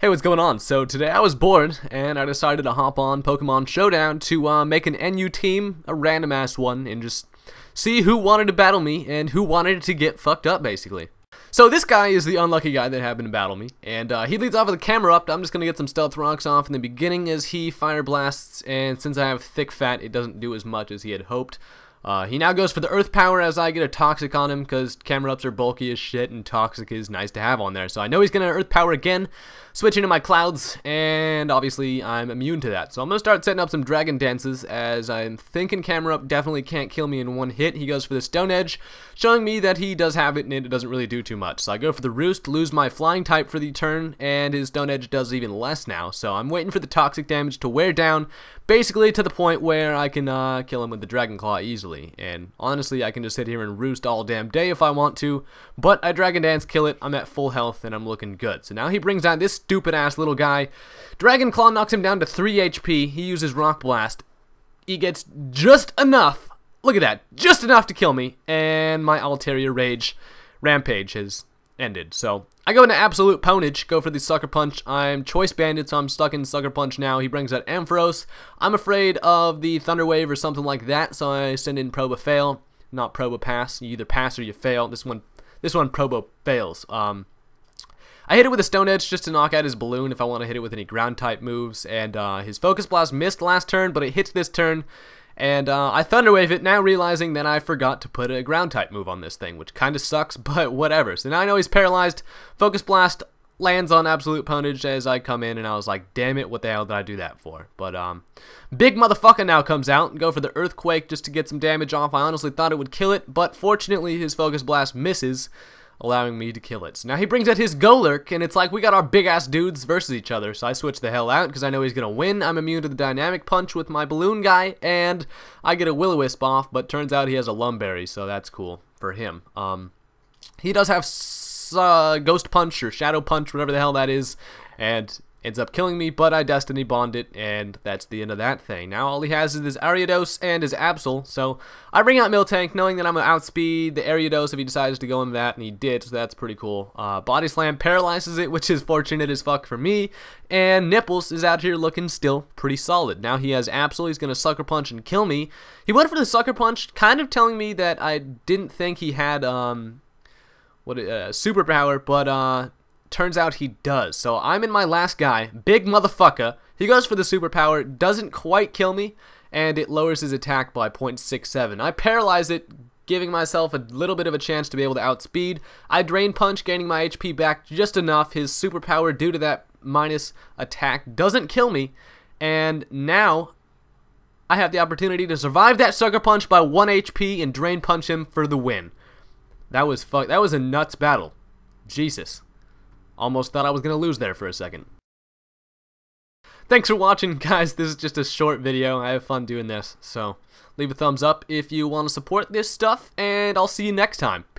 Hey, what's going on? So today I was bored, and I decided to hop on Pokemon Showdown to uh, make an NU team, a random-ass one, and just see who wanted to battle me and who wanted to get fucked up, basically. So this guy is the unlucky guy that happened to battle me, and uh, he leads off with a camera up. I'm just going to get some Stealth Rocks off in the beginning as he Fire Blasts, and since I have Thick Fat, it doesn't do as much as he had hoped. Uh, he now goes for the Earth Power as I get a Toxic on him because camera ups are bulky as shit and Toxic is nice to have on there. So I know he's going to Earth Power again, switch into my Clouds, and obviously I'm immune to that. So I'm going to start setting up some Dragon Dances as I'm thinking camera up definitely can't kill me in one hit. He goes for the Stone Edge, showing me that he does have it and it doesn't really do too much. So I go for the Roost, lose my Flying type for the turn, and his Stone Edge does even less now. So I'm waiting for the Toxic damage to wear down, basically to the point where I can uh, kill him with the Dragon Claw easily easily. And honestly, I can just sit here and roost all damn day if I want to, but I Dragon Dance kill it, I'm at full health, and I'm looking good. So now he brings down this stupid-ass little guy. Dragon Claw knocks him down to 3 HP. He uses Rock Blast. He gets just enough, look at that, just enough to kill me, and my Ulterior Rage Rampage has ended. So I go into absolute ponage, go for the Sucker Punch. I'm Choice Bandit, so I'm stuck in Sucker Punch now. He brings out Ampharos. I'm afraid of the Thunder Wave or something like that, so I send in Proba Fail. Not Proba Pass. You either pass or you fail. This one, this one Proba fails. Um, I hit it with a Stone Edge just to knock out his Balloon if I want to hit it with any ground-type moves, and uh, his Focus Blast missed last turn, but it hits this turn, and uh, I Thunderwave it, now realizing that I forgot to put a ground-type move on this thing, which kind of sucks, but whatever. So now I know he's paralyzed. Focus Blast lands on Absolute Ponage as I come in, and I was like, damn it, what the hell did I do that for? But, um, Big Motherfucker now comes out and go for the Earthquake just to get some damage off. I honestly thought it would kill it, but fortunately his Focus Blast misses, allowing me to kill it. So now he brings out his Golurk, and it's like we got our big-ass dudes versus each other. So I switch the hell out, because I know he's going to win. I'm immune to the dynamic punch with my balloon guy, and I get a Will-O-Wisp off, but turns out he has a Lumberry, so that's cool for him. Um, he does have uh, Ghost Punch or Shadow Punch, whatever the hell that is, and ends up killing me, but I Destiny Bond it, and that's the end of that thing. Now all he has is his Ariados and his Absol, so I bring out Miltank, knowing that I'm going to outspeed the Ariados if he decides to go in that, and he did, so that's pretty cool. Uh, Body Slam paralyzes it, which is fortunate as fuck for me, and Nipples is out here looking still pretty solid. Now he has Absol, he's going to Sucker Punch and kill me. He went for the Sucker Punch, kind of telling me that I didn't think he had... um what uh, superpower, but uh, Turns out he does. So I'm in my last guy, big motherfucker. He goes for the superpower, doesn't quite kill me, and it lowers his attack by 0.67. I paralyze it, giving myself a little bit of a chance to be able to outspeed. I drain punch, gaining my HP back just enough. His superpower, due to that minus attack, doesn't kill me. And now I have the opportunity to survive that sucker punch by 1 HP and drain punch him for the win. That was fuck. That was a nuts battle. Jesus. Almost thought I was going to lose there for a second. Thanks for watching, guys. This is just a short video. I have fun doing this, so leave a thumbs up if you want to support this stuff, and I'll see you next time.